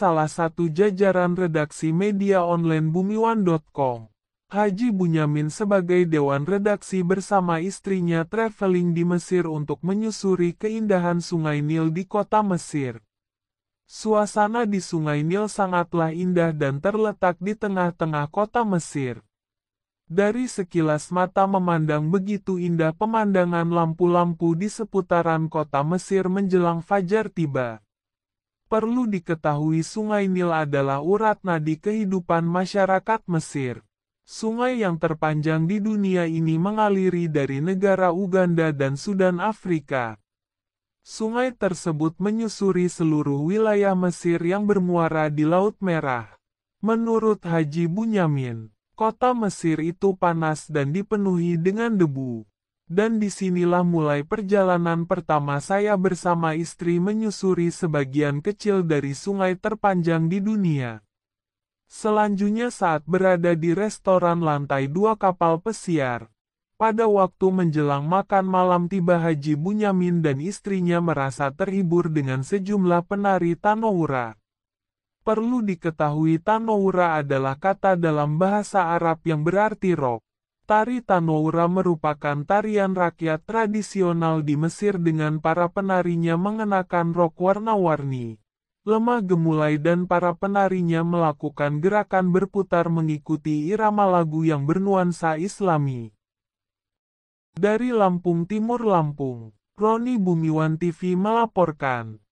salah satu jajaran redaksi media online bumiwan.com. Haji Bunyamin sebagai dewan redaksi bersama istrinya traveling di Mesir untuk menyusuri keindahan Sungai Nil di kota Mesir. Suasana di Sungai Nil sangatlah indah dan terletak di tengah-tengah kota Mesir. Dari sekilas mata memandang begitu indah pemandangan lampu-lampu di seputaran kota Mesir menjelang fajar tiba perlu diketahui Sungai Nil adalah urat nadi kehidupan masyarakat Mesir. Sungai yang terpanjang di dunia ini mengaliri dari negara Uganda dan Sudan Afrika. Sungai tersebut menyusuri seluruh wilayah Mesir yang bermuara di Laut Merah. Menurut Haji Bunyamin, kota Mesir itu panas dan dipenuhi dengan debu dan disinilah mulai perjalanan pertama saya bersama istri menyusuri sebagian kecil dari sungai terpanjang di dunia. Selanjutnya saat berada di restoran lantai dua kapal pesiar, pada waktu menjelang makan malam tiba Haji Bunyamin dan istrinya merasa terhibur dengan sejumlah penari Tanoura. Perlu diketahui Tanoura adalah kata dalam bahasa Arab yang berarti rock. Tari Tanoura merupakan tarian rakyat tradisional di Mesir dengan para penarinya mengenakan rok warna-warni. Lemah gemulai dan para penarinya melakukan gerakan berputar mengikuti irama lagu yang bernuansa islami. Dari Lampung Timur Lampung, Roni Bumiwan TV melaporkan.